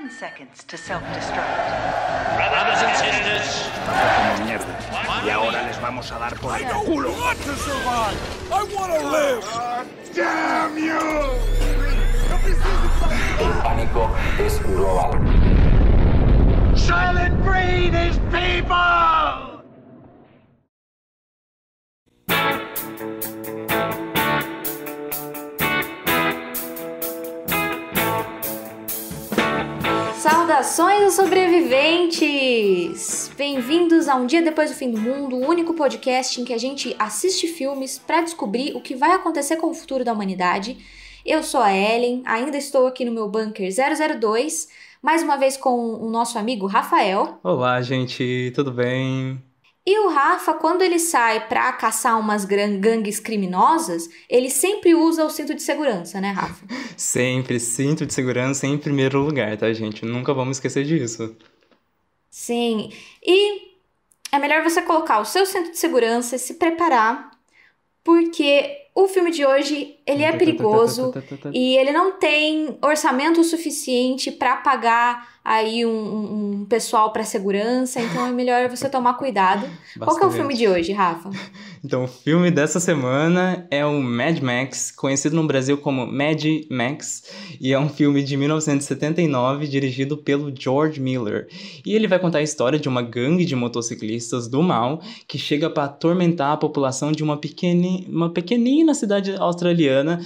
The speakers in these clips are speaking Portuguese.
10 seconds to self-destruct. Brothers and sisters. Como mierda. Y ahora les vamos a dar por el culo. I want to survive. I want to live. damn you. El pánico es global. Silent breed is people. Saudações aos sobreviventes! Bem-vindos a Um Dia Depois do Fim do Mundo, o único podcast em que a gente assiste filmes para descobrir o que vai acontecer com o futuro da humanidade. Eu sou a Ellen, ainda estou aqui no meu bunker 002, mais uma vez com o nosso amigo Rafael. Olá, gente, tudo bem? E o Rafa, quando ele sai para caçar umas gangues criminosas, ele sempre usa o cinto de segurança, né, Rafa? sempre, cinto de segurança em primeiro lugar, tá, gente? Nunca vamos esquecer disso. Sim. E é melhor você colocar o seu cinto de segurança e se preparar, porque o filme de hoje ele é perigoso e ele não tem orçamento suficiente para pagar aí um, um pessoal para segurança, então é melhor você tomar cuidado. Bastante. Qual que é o filme de hoje, Rafa? então, o filme dessa semana é o Mad Max, conhecido no Brasil como Mad Max, e é um filme de 1979 dirigido pelo George Miller. E ele vai contar a história de uma gangue de motociclistas do mal que chega para atormentar a população de uma, pequeni... uma pequenina cidade australiana cotidiana,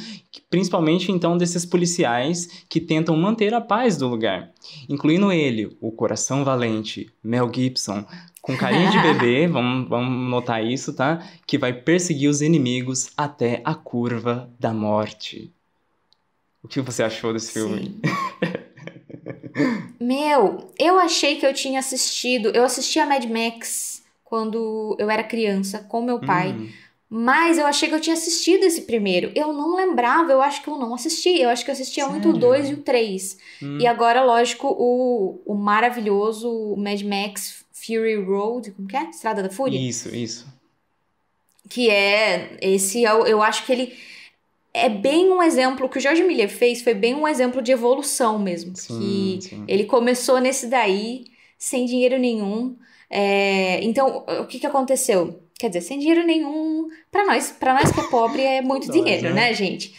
principalmente então desses policiais que tentam manter a paz do lugar, incluindo ele, o coração valente, Mel Gibson, com carinho de bebê, vamos, vamos notar isso, tá? Que vai perseguir os inimigos até a curva da morte. O que você achou desse filme? Meu, eu achei que eu tinha assistido. Eu assisti a Mad Max quando eu era criança com meu pai. Hum mas eu achei que eu tinha assistido esse primeiro. Eu não lembrava, eu acho que eu não assisti. Eu acho que eu assisti Sério? muito o 2 e o 3. Hum. E agora, lógico, o, o maravilhoso Mad Max Fury Road, como que é? Estrada da Fúria? Isso, isso. Que é esse, eu, é eu acho que ele é bem um exemplo, o que o George Miller fez foi bem um exemplo de evolução mesmo. Sim, que sim. ele começou nesse daí, sem dinheiro nenhum. É, então, o que, que aconteceu? Quer dizer, sem dinheiro nenhum. para nós, para nós que é pobre, é muito dinheiro, né? né, gente?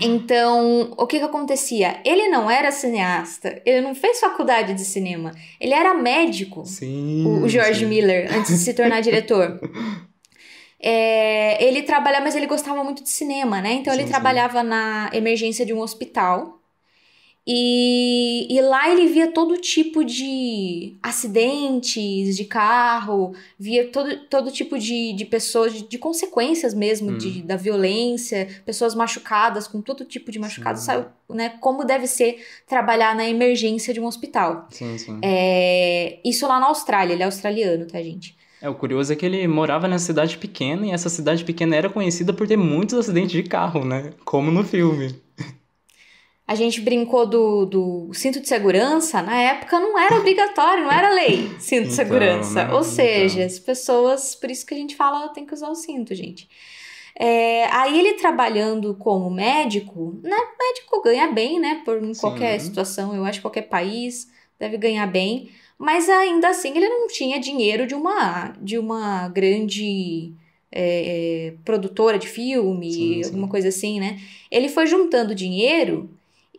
Então, o que que acontecia? Ele não era cineasta, ele não fez faculdade de cinema, ele era médico, sim, o, George sim. Miller, antes de se tornar diretor. É, ele trabalhava, mas ele gostava muito de cinema, né? Então sim, ele trabalhava na emergência de um hospital e, e, lá ele via todo tipo de acidentes de carro, via todo, todo tipo de, de pessoas, de, de consequências mesmo hum. de, da violência, pessoas machucadas, com todo tipo de machucado, sim. sabe? Né, como deve ser trabalhar na emergência de um hospital. Sim, sim. É, isso lá na Austrália, ele é australiano, tá, gente? É, o curioso é que ele morava na cidade pequena e essa cidade pequena era conhecida por ter muitos acidentes de carro, né? Como no filme a gente brincou do, do cinto de segurança, na época não era obrigatório, não era lei cinto então, de segurança. Né? Ou então. seja, então. as pessoas, por isso que a gente fala, tem que usar o cinto, gente. É, aí ele trabalhando como médico, né? Médico ganha bem, né? Por em qualquer situação, eu acho qualquer país deve ganhar bem, mas ainda assim ele não tinha dinheiro de uma de uma grande é, é produtora de filme, sim, sim. alguma coisa assim, né? Ele foi juntando dinheiro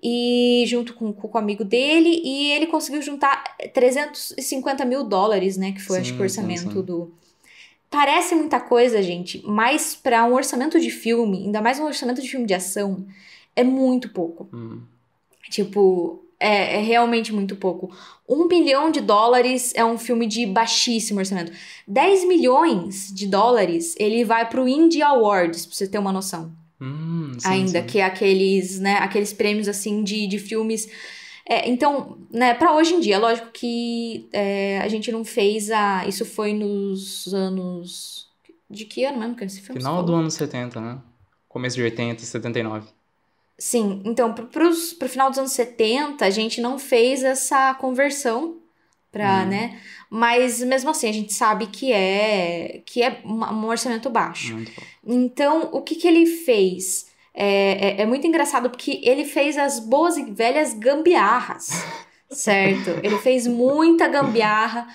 e junto com, com o amigo dele, e ele conseguiu juntar 350 eh, mil dólares, né? Que foi, sim, acho que o orçamento sim, sim. do. Parece muita coisa, gente, mas para um orçamento de filme, ainda mais um orçamento de filme de ação, é muito pouco. Hum. Tipo, é, é, realmente muito pouco. Um bilhão de dólares é um filme de baixíssimo orçamento. 10 milhões de dólares ele vai pro Indie Awards, pra você ter uma noção. Hum, sim, ainda sim. que aqueles, né, aqueles prêmios assim de, de filmes. É, então, né, para hoje em dia, lógico que é, a gente não fez a. Isso foi nos anos. De que ano mesmo que esse filme? Final do ano 70, né? Começo de 80, 79. Sim, então, para o pro final dos anos 70, a gente não fez essa conversão para, hum. né? Mas mesmo assim a gente sabe que é que é um orçamento baixo. Então o que que ele fez? É, é, é, muito engraçado porque ele fez as boas e velhas gambiarras, certo? Ele fez muita gambiarra.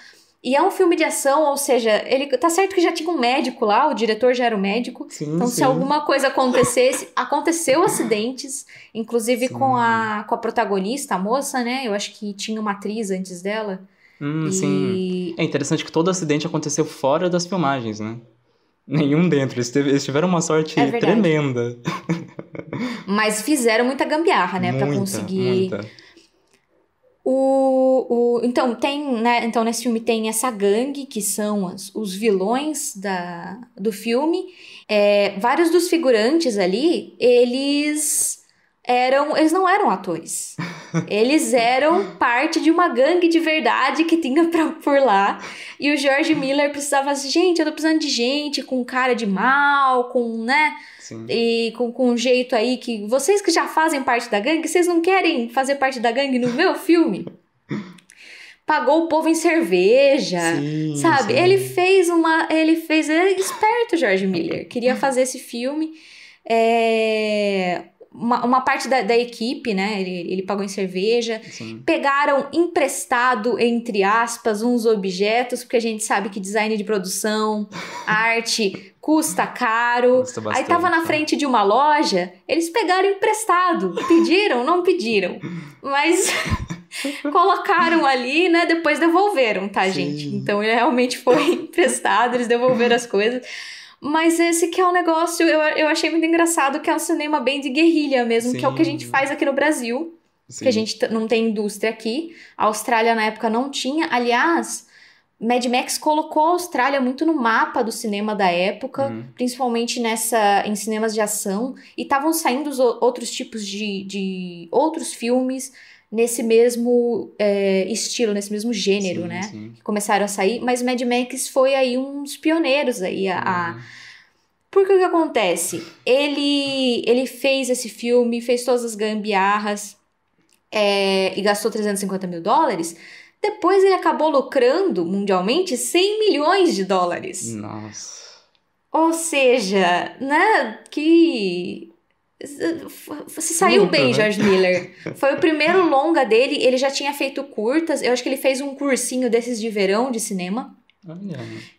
E é um filme de ação, ou seja, ele tá certo que já tinha um médico lá, o diretor já era um médico. Sim, então, sim. se alguma coisa acontecesse, aconteceu acidentes, inclusive com a, com a protagonista, a moça, né? Eu acho que tinha uma atriz antes dela. Hum, e... sim. É interessante que todo acidente aconteceu fora das filmagens, né? Nenhum dentro. Eles, tiveram uma sorte é tremenda. Mas fizeram muita gambiarra, né? Muita, pra conseguir. Muita. O, o, então, tem, né, então, nesse filme tem essa gangue, que são as, os vilões da, do filme. É, vários dos figurantes ali, eles eram. Eles não eram atores. Eles eram parte de uma gangue de verdade que tinha pra, por lá. E o George Miller precisava assim, gente, eu tô precisando de gente com cara de mal, com, né? Sim. E com, com um jeito aí que. Vocês que já fazem parte da gangue, vocês não querem fazer parte da gangue no meu filme? pagou o povo em cerveja, sim, sabe? Sim. Ele fez uma, ele fez, ele é esperto, George Miller, queria fazer esse filme. É, uma, uma parte da, da, equipe, né? Ele, ele pagou em cerveja. Sim. Pegaram emprestado, entre aspas, uns objetos, porque a gente sabe que design de produção, arte, custa caro. Custa bastante, Aí tava na é. frente de uma loja, eles pegaram emprestado. Pediram? Não pediram. Mas. colocaram ali, né? Depois devolveram, tá, Sim. gente? Então ele realmente foi emprestado, eles devolveram as coisas. Mas esse que é um negócio, eu, eu achei muito engraçado, que é um cinema bem de guerrilha mesmo, Sim. que é o que a gente faz aqui no Brasil. Sim. Que a gente não tem indústria aqui. A Austrália na época não tinha. Aliás, Mad Max colocou a Austrália muito no mapa do cinema da época, uhum. principalmente nessa em cinemas de ação, e estavam saindo os outros tipos de, de outros filmes nesse mesmo é, estilo, nesse mesmo gênero, sim, né? Sim. Que começaram a sair, mas Mad Max foi aí uns pioneiros aí a, a... Uhum. Porque o que acontece? Ele, ele fez esse filme, fez todas as gambiarras é, e gastou 350 mil dólares. Depois ele acabou lucrando mundialmente 100 milhões de dólares. Nossa. Ou seja, né? Que se saiu bem, né? George Miller. Foi o primeiro longa dele, ele já tinha feito curtas. Eu acho que ele fez um cursinho desses de verão de cinema.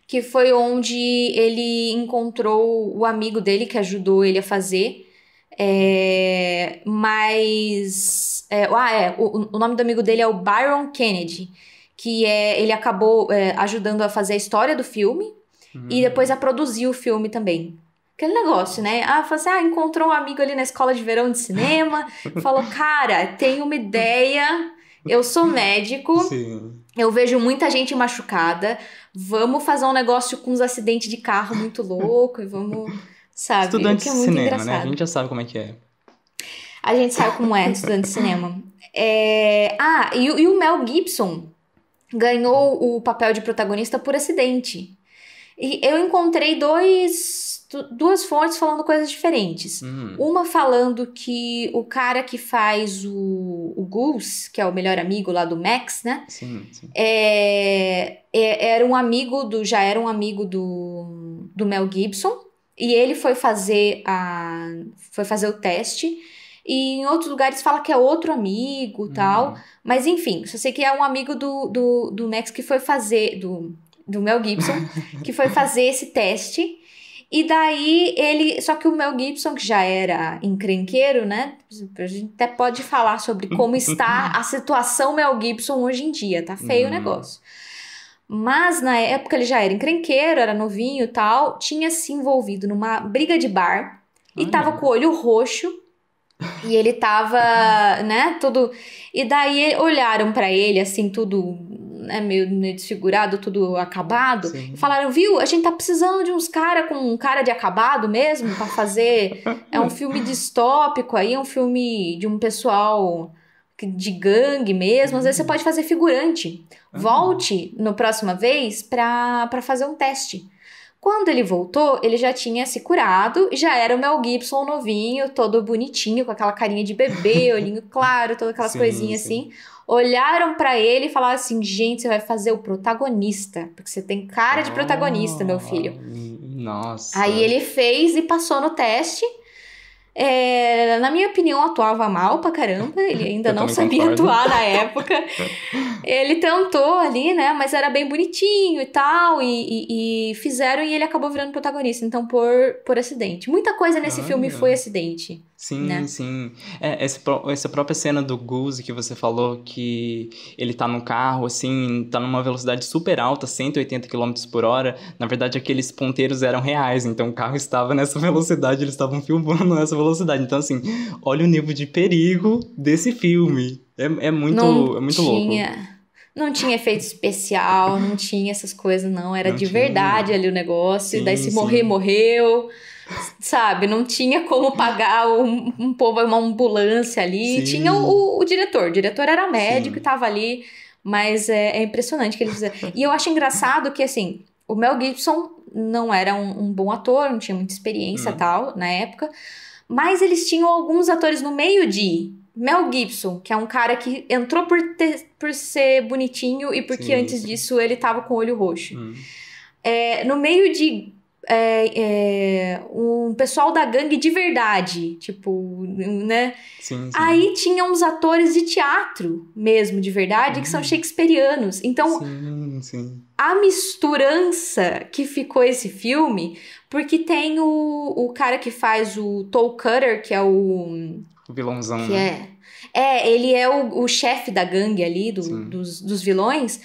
Que foi onde ele encontrou o amigo dele que ajudou ele a fazer. É, mas. É, ah, é. O, o, nome do amigo dele é o Byron Kennedy, que é, ele acabou é, ajudando a fazer a história do filme hum. e depois a produzir o filme também aquele negócio, né? Ah, falou assim, ah, encontrou um amigo ali na escola de verão de cinema, falou, cara, tem uma ideia, eu sou médico, Sim. eu vejo muita gente machucada, vamos fazer um negócio com uns acidentes de carro muito louco e vamos, sabe? Estudante é de cinema, engraçado. né? A gente já sabe como é que é. A gente sabe como é estudante de cinema. É... Ah, e, e o Mel Gibson ganhou o papel de protagonista por acidente. E eu encontrei dois, duas fontes falando coisas diferentes. Uhum. Uma falando que o cara que faz o, o Goose, que é o melhor amigo lá do Max, né? Sim, sim. É, é, era um amigo do. Já era um amigo do, do Mel Gibson. E ele foi fazer a. Foi fazer o teste. E em outros lugares fala que é outro amigo tal. Uhum. Mas enfim, só sei que é um amigo do, do, do Max que foi fazer. Do, do Mel Gibson, que foi fazer esse teste. E daí ele. Só que o Mel Gibson, que já era encrenqueiro, né? A gente até pode falar sobre como está a situação Mel Gibson hoje em dia. Tá feio o uhum. negócio. Mas na época ele já era encrenqueiro, era novinho e tal. Tinha se envolvido numa briga de bar e Olha. tava com o olho roxo. E ele tava, né, tudo E daí olharam para ele, assim, tudo né, meio, meio desfigurado, tudo acabado. Sim. Falaram, viu, a gente tá precisando de uns cara com um cara de acabado mesmo para fazer. é um filme distópico aí, é um filme de um pessoal de gangue mesmo. Às vezes você pode fazer figurante. Ah. Volte no próxima vez para fazer um teste. Quando ele voltou, ele já tinha se curado e já era o Mel Gibson novinho, todo bonitinho, com aquela carinha de bebê, olhinho claro, todas aquelas sim, coisinhas sim. assim olharam para ele e falaram assim: gente, você vai fazer o protagonista, porque você tem cara de protagonista, meu filho. Ah, nossa. Aí ele fez e passou no teste. É, na minha opinião, atuava mal pra caramba. Ele ainda não sabia concordo. atuar na época. ele tentou ali, né? Mas era bem bonitinho e tal. E, e, e, fizeram e ele acabou virando protagonista. Então, por, por acidente. Muita coisa nesse filme foi acidente. Sim, né? sim. É, esse, essa própria cena do Goose que você falou, que ele tá no carro, assim, tá numa velocidade super alta, 180 km por hora. Na verdade, aqueles ponteiros eram reais, então o carro estava nessa velocidade, eles estavam filmando nessa velocidade. Então, assim, olha o nível de perigo desse filme. É, é muito, não é muito tinha, louco. Não tinha efeito especial, não tinha essas coisas, não. Era não de tinha. verdade ali o negócio. Sim, e daí se morrer, morreu sabe? Não tinha como pagar um, um povo, uma ambulância ali. Sim. Tinha o, o, diretor. O diretor era médico Sim. e tava ali. Mas é, é impressionante que eles fizeram. E eu acho engraçado que, assim, o Mel Gibson não era um, um bom ator, não tinha muita experiência uhum. tal na época. Mas eles tinham alguns atores no meio de Mel Gibson, que é um cara que entrou por, ter, por ser bonitinho e porque sim, antes sim. disso ele tava com o olho roxo. Hum. É, no meio de é, é, um pessoal da gangue de verdade, tipo, né? Sim, sim. Aí tinha uns atores de teatro mesmo, de verdade, uhum. que são uhum. shakespearianos. Então, sim, a misturança que ficou esse filme, porque tem o, o cara que faz o Toll Cutter, que é o... O vilãozão, que né? É, é, ele é o, o chefe da gangue ali, do, dos, dos vilões.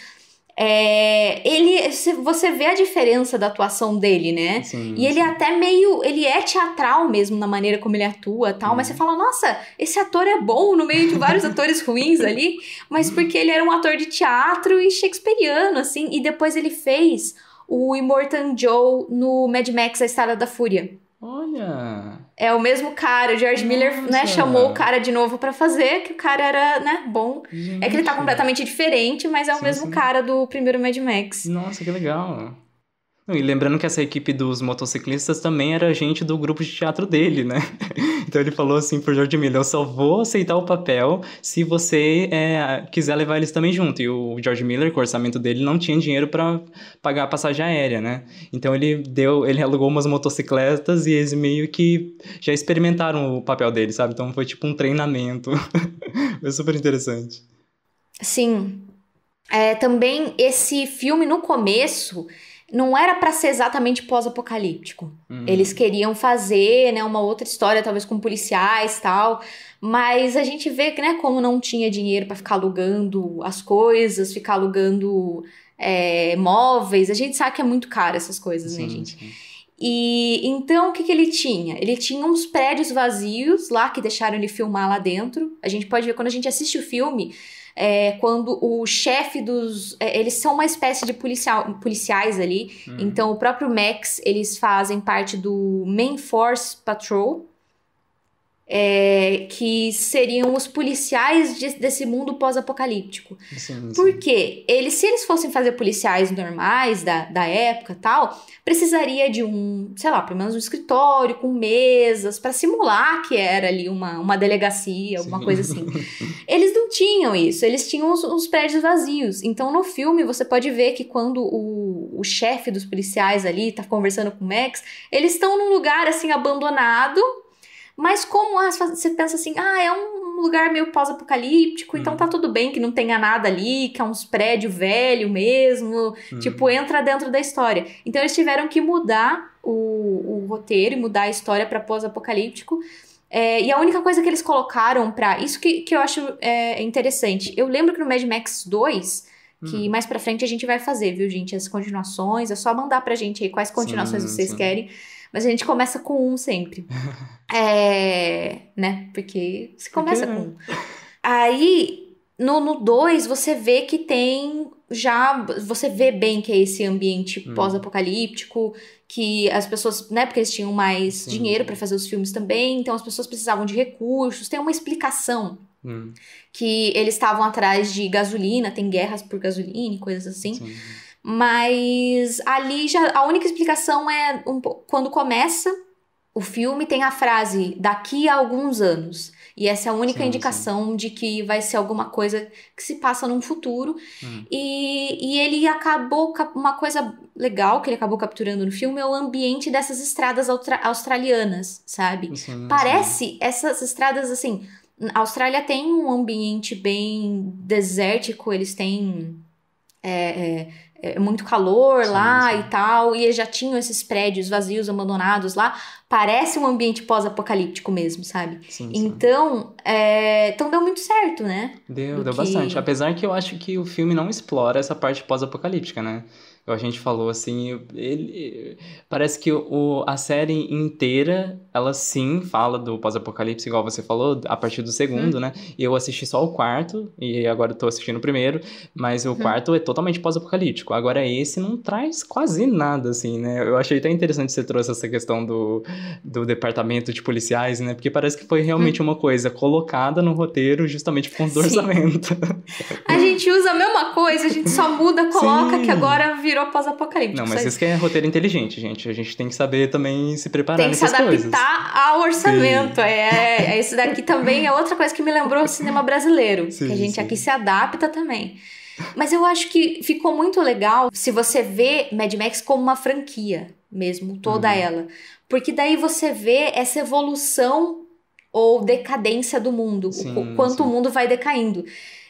É, ele você vê a diferença da atuação dele, né? Sim, e ele sim. até meio, ele é teatral mesmo na maneira como ele atua, tal, hum. mas uhum. você fala, nossa, esse ator é bom no meio de vários atores ruins ali, mas porque ele era um ator de teatro e shakespeariano assim, e depois ele fez o Immortan Joe no Mad Max A Estrada da Fúria. Olha! É o mesmo cara, o George Nossa. Miller, né, chamou o cara de novo para fazer, que o cara era, né, bom. Gente. É que ele tá completamente diferente, mas é o sim, mesmo sim. cara do primeiro Mad Max. Nossa, que legal! E lembrando que essa equipe dos motociclistas também era gente do grupo de teatro dele, né? Então ele falou assim pro George Miller, eu só vou aceitar o papel se você é, quiser levar eles também junto. E o George Miller, com o orçamento dele, não tinha dinheiro para pagar a passagem aérea, né? Então ele deu, ele alugou umas motocicletas e eles meio que já experimentaram o papel dele, sabe? Então foi tipo um treinamento. foi super interessante. Sim. É, também esse filme no começo não era para ser exatamente pós-apocalíptico. Uhum. Eles queriam fazer, né, uma outra história, talvez com policiais, tal, mas a gente vê que, né, como não tinha dinheiro para ficar alugando as coisas, ficar alugando é, móveis, a gente sabe que é muito caro essas coisas, né, sim, né, gente? Sim. E então o que, que ele tinha? Ele tinha uns prédios vazios lá que deixaram ele filmar lá dentro. A gente pode ver quando a gente assiste o filme, é, quando o chefe dos. É, eles são uma espécie de policial, policiais ali. Hum. Então, o próprio Max, eles fazem parte do Main Force Patrol, é, que seriam os policiais de, desse mundo pós-apocalíptico. Porque eles, se eles fossem fazer policiais normais da, da época tal, precisaria de um, sei lá, pelo menos um escritório com mesas para simular que era ali uma, uma delegacia, alguma sim. coisa assim. Eles não tinham isso, eles tinham os, os, prédios vazios. Então no filme você pode ver que quando o, o chefe dos policiais ali tá conversando com o Max, eles estão num lugar assim abandonado mas como ah, você pensa assim, ah, é um lugar meio pós-apocalíptico, então uhum. tá tudo bem que não tenha nada ali, que é uns prédios velho mesmo, uhum. tipo, entra dentro da história. Então eles tiveram que mudar o, o roteiro e mudar a história para pós-apocalíptico. É, e a única coisa que eles colocaram para Isso que, que eu acho é, interessante. Eu lembro que no Mad Max 2, que hum. mais pra frente a gente vai fazer, viu, gente? As continuações. É só mandar pra gente aí quais continuações sim, vocês sim. querem. Mas a gente começa com um sempre. é. Né? Porque se começa Porque... É. com um. Aí, no dois você vê que tem já você vê bem que é esse ambiente hum. pós-apocalíptico, que as pessoas, né, porque eles tinham mais Sim. dinheiro para fazer os filmes também, então as pessoas precisavam de recursos, tem uma explicação. Hum. Que eles estavam atrás de gasolina, tem guerras por gasolina e coisas assim. Sim. Mas ali já a única explicação é um, quando começa o filme tem a frase daqui a alguns anos. E essa é a única sim, indicação sim. de que vai ser alguma coisa que se passa num futuro. Hum. E, e ele acabou. Uma coisa legal que ele acabou capturando no filme é o ambiente dessas estradas australianas, sabe? Sim, Parece essas estradas assim. A Austrália tem um ambiente bem desértico, eles têm. É, é, é, é muito calor sim, lá sim. e tal, e eles já tinham esses prédios vazios, abandonados lá. Parece um ambiente pós-apocalíptico mesmo, sabe? Sim, então, é... então deu muito certo, né? Deu, Do deu que... bastante. Apesar que eu acho que o filme não explora essa parte pós-apocalíptica, né? a gente falou assim, ele, parece que o, a série inteira, ela sim fala do pós-apocalipse, igual você falou, a partir do segundo, né? E uhum. eu assisti só o quarto, e agora eu tô assistindo o primeiro, mas o uhum. quarto é totalmente pós-apocalíptico. Agora esse não traz quase nada, assim, né? Eu achei até interessante você trouxe essa questão do, do departamento de policiais, né? Porque parece que foi realmente uhum. uma coisa colocada no roteiro justamente por conta do orçamento. a gente usa a mesma coisa, a gente só muda, coloca sim. que agora virou virou pós-apocalíptico. Não, mas isso que é roteiro inteligente, gente. A gente tem que saber também se preparar tem que se adaptar coisas. ao orçamento. é. É, esse daqui também é outra coisa que me lembrou o cinema brasileiro. Sim, que a gente sim. aqui se adapta também. Mas eu acho que ficou muito legal se você vê Mad Max como uma franquia mesmo, toda uhum. ela. Porque daí você vê essa evolução ou decadência do mundo, sim, o quanto sim. o mundo vai decaindo.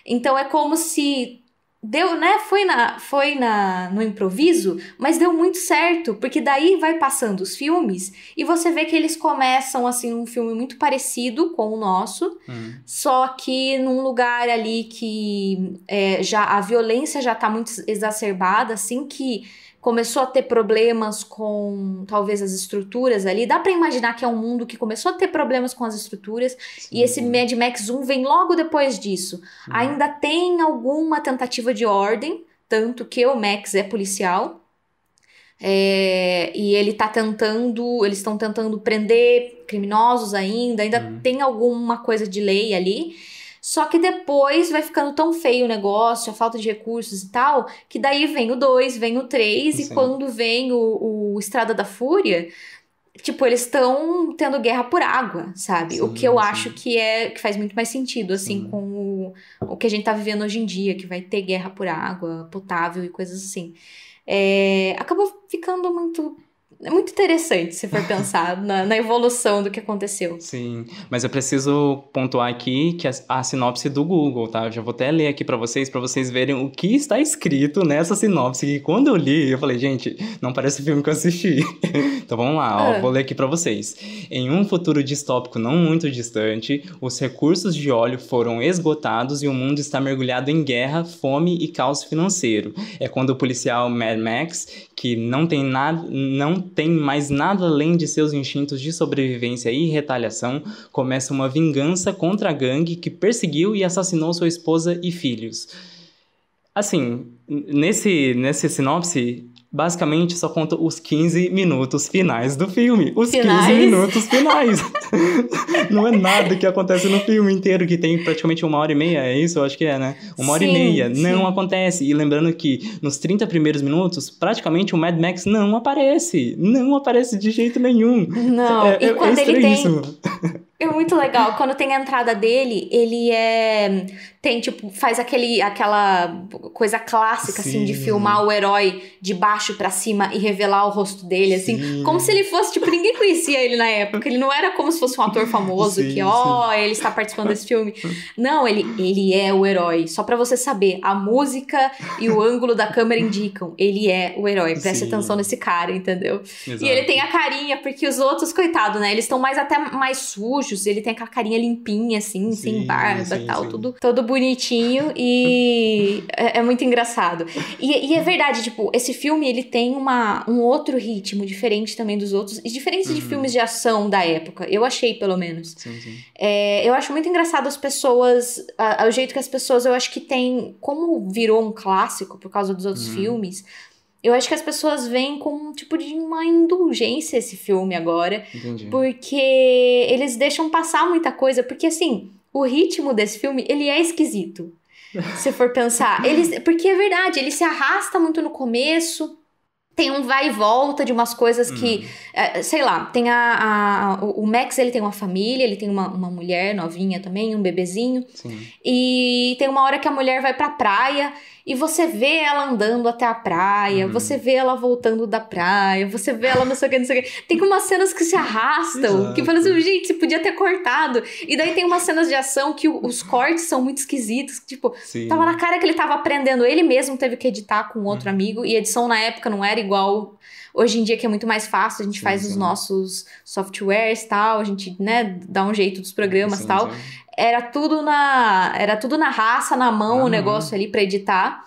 Então é como se deu, né? Foi na, foi na no improviso, mas deu muito certo, porque daí vai passando os filmes e você vê que eles começam assim um filme muito parecido com o nosso, hum. só que num lugar ali que é, já a violência já tá muito exacerbada, assim que começou a ter problemas com talvez as estruturas ali. Dá para imaginar que é um mundo que começou a ter problemas com as estruturas Sim. e esse Mad Max 1 vem logo depois disso. Ainda tem alguma tentativa de ordem, tanto que o Max é policial. É, e ele tá tentando, eles estão tentando prender criminosos ainda, ainda uhum. tem alguma coisa de lei ali. Só que depois vai ficando tão feio o negócio, a falta de recursos e tal, que daí vem o 2, vem o 3, e quando vem o, o Estrada da Fúria, tipo, eles estão tendo guerra por água, sabe? Sim, o que eu sim. acho que é que faz muito mais sentido, assim, sim. com o, o que a gente tá vivendo hoje em dia, que vai ter guerra por água, potável e coisas assim. É, acabou ficando muito é muito interessante se for pensar na, na, evolução do que aconteceu. Sim, mas eu preciso pontuar aqui que a, a sinopse do Google, tá? Eu já vou até ler aqui para vocês, para vocês verem o que está escrito nessa sinopse. E quando eu li, eu falei, gente, não parece o filme que eu assisti. então vamos lá, ó, ah. vou ler aqui para vocês. Em um futuro distópico não muito distante, os recursos de óleo foram esgotados e o mundo está mergulhado em guerra, fome e caos financeiro. É quando o policial Mad Max que não tem, nada, não tem mais nada além de seus instintos de sobrevivência e retaliação, começa uma vingança contra a gangue que perseguiu e assassinou sua esposa e filhos. Assim, nesse, nesse sinopse, basicamente só conta os 15 minutos finais do filme. Os finais? 15 minutos finais. não é nada que acontece no filme inteiro, que tem praticamente uma hora e meia, é isso? Eu acho que é, né? Uma hora sim, e meia. Sim. Não acontece. E lembrando que nos 30 primeiros minutos, praticamente o Mad Max não aparece. Não aparece de jeito nenhum. Não, é, e é, é quando é ele tem. É muito legal. Quando tem a entrada dele, ele é tem, tipo, faz aquele, aquela coisa clássica, Sim. assim, de filmar o herói de baixo para cima e revelar o rosto dele, assim, como se ele fosse, tipo, ninguém conhecia ele na época. Ele não era como se fosse um ator famoso Sim, que, ó, oh, ele está participando desse filme. Não, ele, ele é o herói. Só para você saber, a música e o ângulo da câmera indicam, ele é o herói. Preste atenção nesse cara, entendeu? Exato. E ele tem a carinha, porque os outros, coitado, né? Eles estão mais até mais sujos, ele tem aquela carinha limpinha, assim, sem barba e tal, tudo todo bonito bonitinho e é, é muito engraçado. E, e, é verdade, tipo, esse filme ele tem uma, um outro ritmo diferente também dos outros, e diferente uhum. de filmes de ação da época, eu achei pelo menos. Sim, sim. É, eu acho muito engraçado as pessoas, a, o jeito que as pessoas, eu acho que tem, como virou um clássico por causa dos outros uhum. filmes. Eu acho que as pessoas veem com um tipo de uma indulgência esse filme agora. Entendi. Porque eles deixam passar muita coisa. Porque, assim, o ritmo desse filme, ele é esquisito. Se for pensar, eles, porque é verdade, ele se arrasta muito no começo, tem um vai e volta de umas coisas que, uhum. é, sei lá, tem a, a, o Max, ele tem uma família, ele tem uma, uma mulher novinha também, um bebezinho, Sim. e tem uma hora que a mulher vai pra praia e você vê ela andando até a praia, uhum. você vê ela voltando da praia, você vê ela não sei o que, não sei o que. Tem umas cenas que se arrastam, Exato. que falam assim, gente, você podia ter cortado. E daí tem umas cenas de ação que os cortes são muito esquisitos, tipo, Sim. tava na cara que ele tava aprendendo, ele mesmo teve que editar com outro uhum. amigo, e edição na época não era igual Hoje em dia que é muito mais fácil, a gente faz os nossos softwares tal, a gente, né, dá um jeito dos programas sim, tal. Era tudo na era tudo na raça, na mão, uhum. o negócio ali para editar.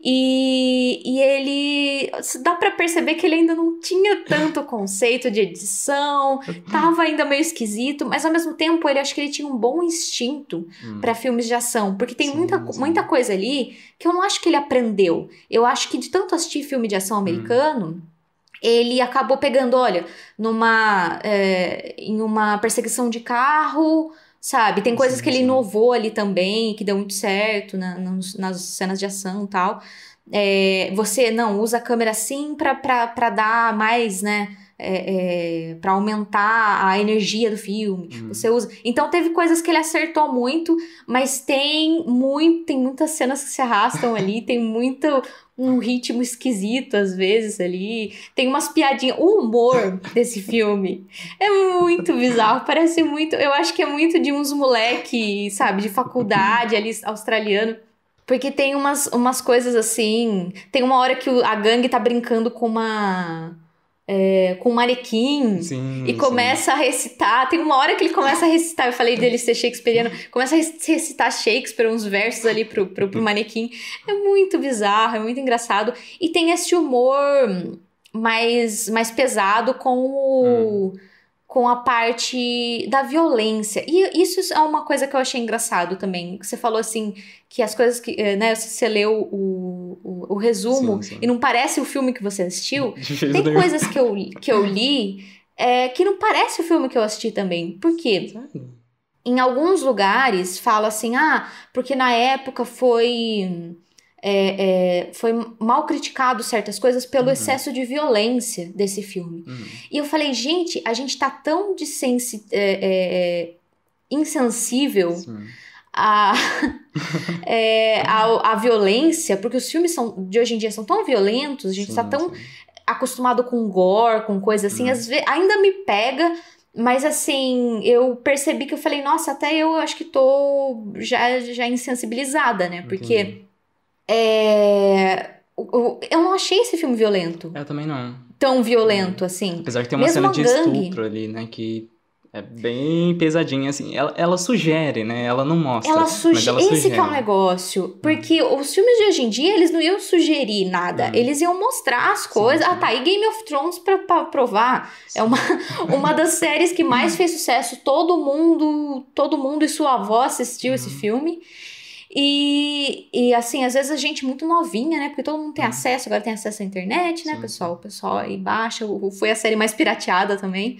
E, e ele dá para perceber que ele ainda não tinha tanto conceito de edição, tava ainda meio esquisito, mas ao mesmo tempo ele acho que ele tinha um bom instinto hum. para filmes de ação, porque tem sim, muita, sim. muita coisa ali que eu não acho que ele aprendeu. Eu acho que de tanto assistir filme de ação hum. americano, hum ele acabou pegando, olha, numa é, em uma perseguição de carro, sabe? Tem coisas que ele inovou ali também, que deu muito certo na, nas, nas cenas de ação e tal. É, você não usa a câmera assim para dar mais, né? é, é para aumentar a energia do filme. Tipo, uhum. Você usa. Então teve coisas que ele acertou muito, mas tem muito, tem muitas cenas que se arrastam ali, tem muito um ritmo esquisito às vezes ali, tem umas piadinhas, o humor desse filme é muito bizarro, parece muito, eu acho que é muito de uns moleque, sabe, de faculdade ali australiano. Porque tem umas, umas coisas assim. Tem uma hora que a gangue tá brincando com uma é, com manequim sim, e começa sim. a recitar. Tem uma hora que ele começa a recitar, eu falei dele ser shakespeariano, começa a recitar Shakespeare, uns versos ali pro, pro, pro manequim. É muito bizarro, é muito engraçado. E tem esse humor mais, mais pesado com o. Hum com a parte da violência. E isso é uma coisa que eu achei engraçado também. Você falou assim que as coisas que, eh, né, você leu o, o, o resumo sim, sim. e não parece o filme que você assistiu. Tem coisas que eu, que eu li é, que não parece o filme que eu assisti também. Por quê? Em alguns lugares fala assim, ah, porque na época foi é, é, foi mal criticado certas coisas pelo uhum. excesso de violência desse filme. Uhum. E eu falei, gente, a gente tá tão é, é, é, insensível à é, a, a, violência, porque os filmes são, de hoje em dia são tão violentos, a gente tá sim, tá tão sim. acostumado com gore, com coisa assim, uhum. vezes, ainda me pega mas assim, eu percebi que eu falei, nossa, até eu acho que tô já, já insensibilizada, né? Porque Entendi. É... Eu não achei esse filme violento. Eu também não. Tão violento, é. assim. Apesar que tem uma Mesmo cena de gangue. estupro ali, né? Que é bem pesadinha, assim. Ela, ela sugere, né? Ela não mostra. Ela, suge... ela sugere. Esse que é o um negócio. Hum. Porque hum. os filmes de hoje em dia, eles não iam sugerir nada. Hum. Eles iam mostrar as coisas. Sim, sim. Ah, tá. E Game of Thrones pra, pra provar. Sim. É uma, uma das séries que mais fez sucesso. Todo mundo, todo mundo e sua avó assistiu hum. esse filme. E, e assim, às vezes a gente muito novinha, né? Porque todo mundo tem uhum. acesso, agora tem acesso à internet, né, Sim. pessoal? O pessoal aí baixa, foi a série mais pirateada também.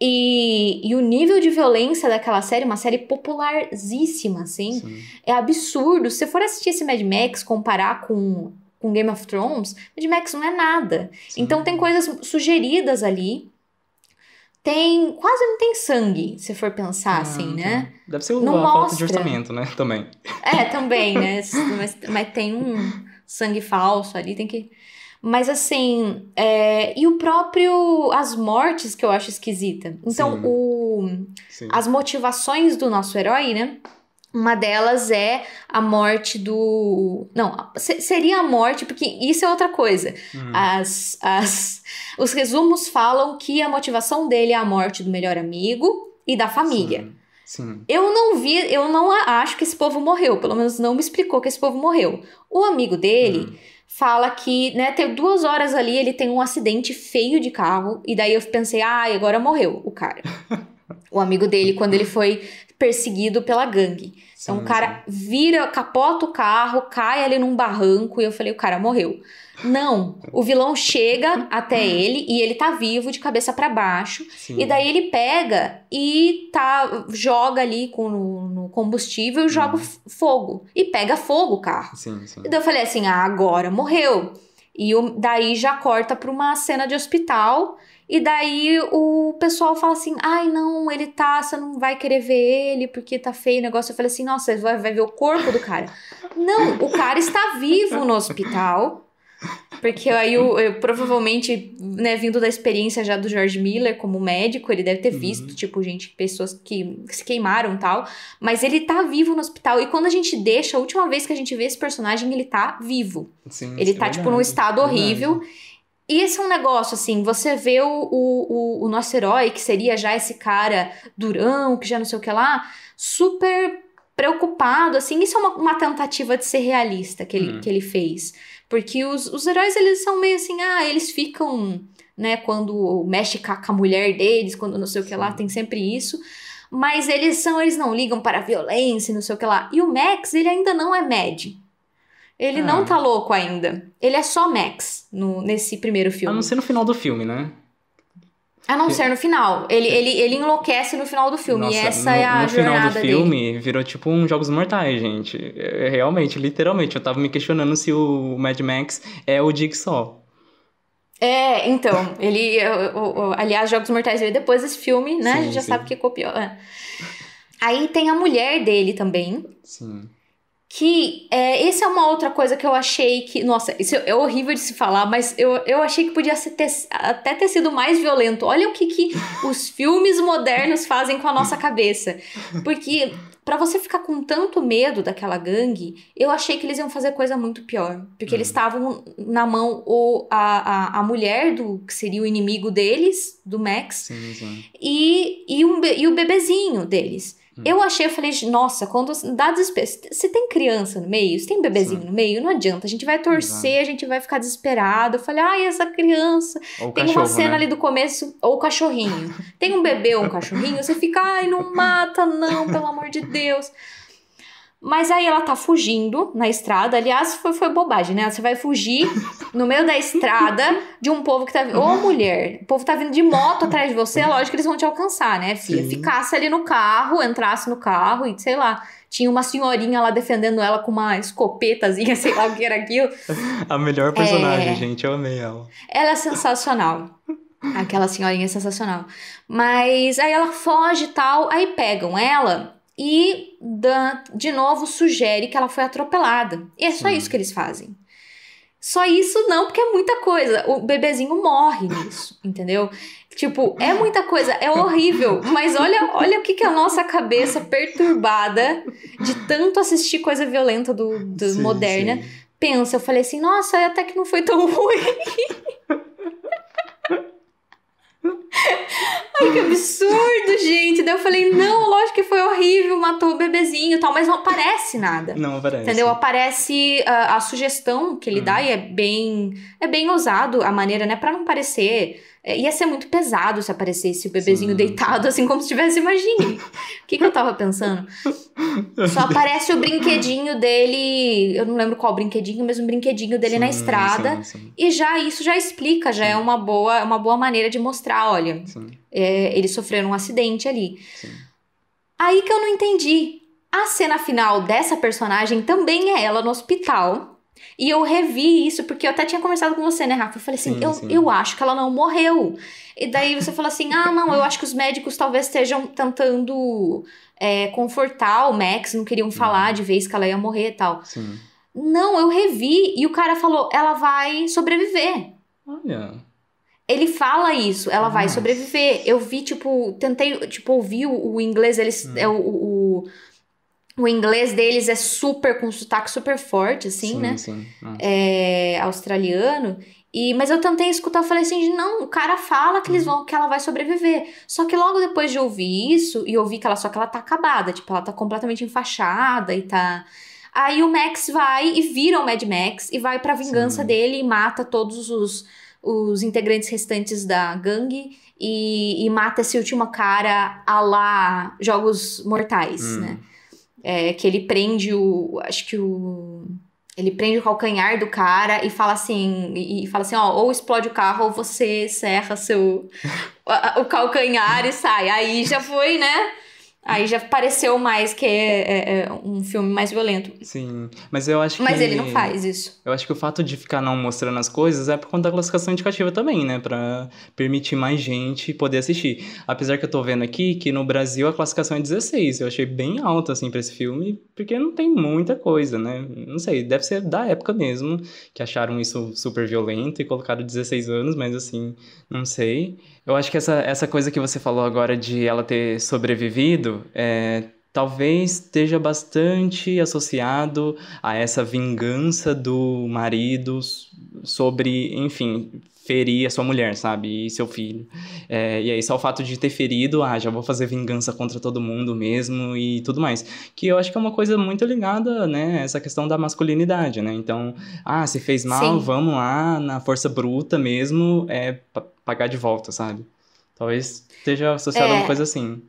E, e, o nível de violência daquela série, uma série popularzíssima, assim, Sim. é absurdo. Se você for assistir esse Mad Max, comparar com, com Game of Thrones, Mad Max não é nada. Sim. Então tem coisas sugeridas ali tem quase não tem sangue, se for pensar ah, assim, né? Deve ser uma mostra. falta de orçamento, né? Também. É, também, né? mas, mas tem um sangue falso ali, tem que. Mas assim, é... e o próprio. As mortes que eu acho esquisita. Então, Sim. o. Sim. As motivações do nosso herói, né? Uma delas é a morte do. Não, seria a morte, porque isso é outra coisa. Hum. As, as... Os resumos falam que a motivação dele é a morte do melhor amigo e da família. Sim. Sim. Eu não vi, eu não acho que esse povo morreu, pelo menos não me explicou que esse povo morreu. O amigo dele hum. fala que, né, tem duas horas ali, ele tem um acidente feio de carro, e daí eu pensei, ah, agora morreu o cara. o amigo dele, quando ele foi perseguido pela gangue. Então o cara sim. vira, capota o carro, cai ali num barranco e eu falei, o cara morreu. Não, o vilão chega até ele e ele tá vivo de cabeça para baixo sim. e daí ele pega e tá joga ali com no, no combustível, joga uhum. fogo e pega fogo o carro. E daí eu falei assim, ah, agora morreu. E daí já corta para uma cena de hospital e daí o pessoal fala assim: ai, não, ele tá, você não vai querer ver ele porque tá feio o negócio. Eu falei assim: nossa, vai, vai ver o corpo do cara. não, o cara está vivo no hospital. Porque aí eu, eu, provavelmente, né, vindo da experiência já do George Miller como médico, ele deve ter visto, uhum. tipo, gente, pessoas que se queimaram tal. Mas ele tá vivo no hospital. E quando a gente deixa, a última vez que a gente vê esse personagem, ele tá vivo. Sim, ele é tá, tipo, é tipo, verdade, num estado horrível. E esse é um negócio, assim, você vê o, o, o, nosso herói, que seria já esse cara durão, que já não sei o que lá, super preocupado, assim, isso é uma, uma tentativa de ser realista que ele, uhum. que ele fez. Porque os, os heróis, eles são meio assim, ah, eles ficam, né, quando mexe com a, mulher deles, quando não sei o que Sim. lá, tem sempre isso. Mas eles são, eles não ligam para a violência, não sei o que lá. E o Max, ele ainda não é médio ele ah. não tá louco ainda. Ele é só Max no, nesse primeiro filme. A não ser no final do filme, né? A não ser no final. Ele, ele, ele enlouquece no final do filme. Nossa, e essa no, é a no jornada final do filme, dele. virou tipo um Jogos Mortais, gente. É, é, realmente, literalmente. Eu tava me questionando se o Mad Max é o Jigsaw. É, então. ele... aliás, Jogos Mortais veio depois desse filme, né? Sim, a gente já sim. sabe que copiou. É. Aí tem a mulher dele também. Sim. Que é, essa é uma outra coisa que eu achei que. Nossa, isso é horrível de se falar, mas eu, eu achei que podia ter, até ter sido mais violento. Olha o que, que os filmes modernos fazem com a nossa cabeça. Porque para você ficar com tanto medo daquela gangue, eu achei que eles iam fazer coisa muito pior. Porque uhum. eles estavam na mão o, a, a, a, mulher do que seria o inimigo deles, do Max, sim. E, e, um, e o bebezinho deles. Hum. Eu achei, eu falei, nossa, quando dá desespero. Se tem criança no meio, se tem bebezinho Sim. no meio, não adianta. A gente vai torcer, Exato. a gente vai ficar desesperado. Eu falei, ai, essa criança. Ou tem cachorro, uma cena né? ali do começo, ou o cachorrinho. tem um bebê ou um cachorrinho, você fica, ai, não mata, não, pelo amor de Deus. Mas aí ela tá fugindo na estrada. Aliás, foi, foi bobagem, né? Você vai fugir no meio da estrada de um povo que tá. Ô, uhum. mulher, o povo tá vindo de moto atrás de você, é uhum. lógico que eles vão te alcançar, né, filha? Sim. Ficasse ali no carro, entrasse no carro e sei lá. Tinha uma senhorinha lá defendendo ela com uma escopetazinha, sei lá o que era aquilo. A melhor personagem, é... gente, eu amei ela. Ela é sensacional. Aquela senhorinha é sensacional. Mas aí ela foge e tal, aí pegam ela e Dan, de novo sugere que ela foi atropelada. E é só Sim. isso que eles fazem. Só isso não, porque é muita coisa. O bebezinho morre nisso, entendeu? Tipo, é muita coisa, é horrível. Mas olha, olha o que, que a nossa cabeça perturbada de tanto assistir coisa violenta do, do sim, moderna sim. pensa. Eu falei assim, nossa, até que não foi tão ruim. Ai, que absurdo, gente. Daí eu falei, não, lógico que foi horrível, matou o bebezinho e tal, mas não aparece nada. Não aparece. Entendeu? Aparece a, ah, a sugestão que ele uhum. dá e é bem, é bem ousado a maneira, né? Pra não parecer. É, ia ser muito pesado se aparecesse o bebezinho Sim. deitado, assim como se tivesse, imagine. O que, que eu tava pensando? Só aparece o brinquedinho dele, eu não lembro qual brinquedinho, mas um brinquedinho dele sim, na estrada. Sim, sim. E já isso já explica, já é uma boa, uma boa maneira de mostrar, olha. Sim é, eles sofreram um acidente ali. Sim. Aí que eu não entendi. A cena final dessa personagem também é ela no hospital. E eu revi isso, porque eu até tinha conversado com você, né, Rafa? Eu falei assim, sim, eu, sim. eu acho que ela não morreu. E daí você falou assim, ah, não, eu acho que os médicos talvez estejam tentando é, confortar o Max, não queriam uhum. falar de vez que ela ia morrer e tal. Sim. Não, eu revi e o cara falou, ela vai sobreviver. Olha ele fala isso, ela vai sobreviver. Eu vi, tipo, tentei, tipo, ouvir o, o inglês, eles. Hum. É, o, o, o, inglês deles é super, com sotaque super forte, assim, sim, né? Sim. Hum. É, australiano. E, mas eu tentei escutar, eu falei assim, não, o cara fala que eles hum. vão, que ela vai sobreviver. Só que logo depois de ouvir isso, e ouvir que ela só que ela tá acabada, tipo, ela tá completamente enfaixada e tá. Aí o Max vai e vira o Mad Max e vai pra vingança Sim. dele e mata todos os os integrantes restantes da gangue e, e mata esse último cara a lá Jogos Mortais, hum. né? É, que ele prende o. Acho que o. Ele prende o calcanhar do cara e fala assim: e fala assim, ó, ou explode o carro, ou você serra seu. o calcanhar e sai. Aí já foi, né? Aí já pareceu mais que é, é, é, um filme mais violento. Sim, mas eu acho que... Mas ele não faz isso. Eu acho que o fato de ficar não mostrando as coisas é por conta da classificação indicativa também, né? Pra permitir mais gente poder assistir. Apesar que eu tô vendo aqui que no Brasil a classificação é 16. Eu achei bem alta, assim, pra esse filme, porque não tem muita coisa, né? Não sei, deve ser da época mesmo, que acharam isso super violento e colocaram 16 anos, mas assim, não sei. Eu acho que essa, essa coisa que você falou agora de ela ter sobrevivido é, talvez esteja bastante associado a essa vingança do marido sobre, enfim, ferir a sua mulher, sabe? E seu filho. É, e aí, só o fato de ter ferido, ah, já vou fazer vingança contra todo mundo mesmo e tudo mais. Que eu acho que é uma coisa muito ligada, né? Essa questão da masculinidade, né? Então, ah, se fez mal, Sim. vamos lá, na força bruta mesmo, é, pagar de volta, sabe? Talvez esteja associado é, a uma coisa assim.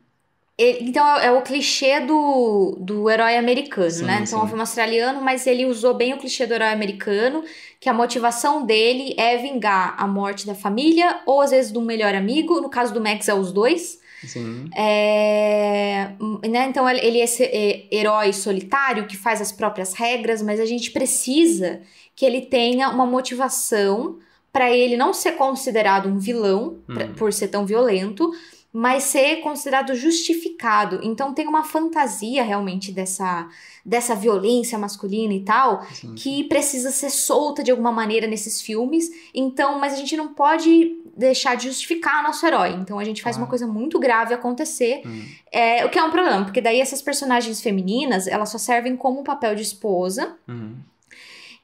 então é, é, o clichê do, do herói americano, sim, né? Então sim. é um australiano, mas ele usou bem o clichê do herói americano, que a motivação dele é vingar a morte da família, ou às vezes do melhor amigo, no caso do Max é os dois. Sim. É, né? Então ele é esse é, herói solitário que faz as próprias regras, mas a gente precisa que ele tenha uma motivação para ele não ser considerado um vilão hum. pra, uhum. por ser tão violento, mas ser considerado justificado. Então tem uma fantasia realmente dessa dessa violência masculina e tal Sim. que precisa ser solta de alguma maneira nesses filmes. Então, mas a gente não pode deixar de justificar nosso herói. Então a gente faz ah. uma coisa muito grave acontecer, hum. é, o que é um problema, porque daí essas personagens femininas elas só servem como papel de esposa. Hum.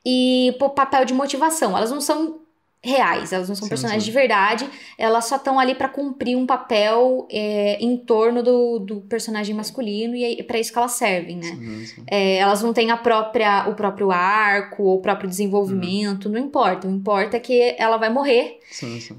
E papel de motivação. Elas não são reais, elas não são sim, personagens sim. de verdade, elas só estão ali para cumprir um papel é, em torno do, do, personagem masculino e é para isso que elas servem, né? Sim, é, elas não têm a própria, o próprio arco, o próprio desenvolvimento, hum. não importa, o importa é que ela vai morrer,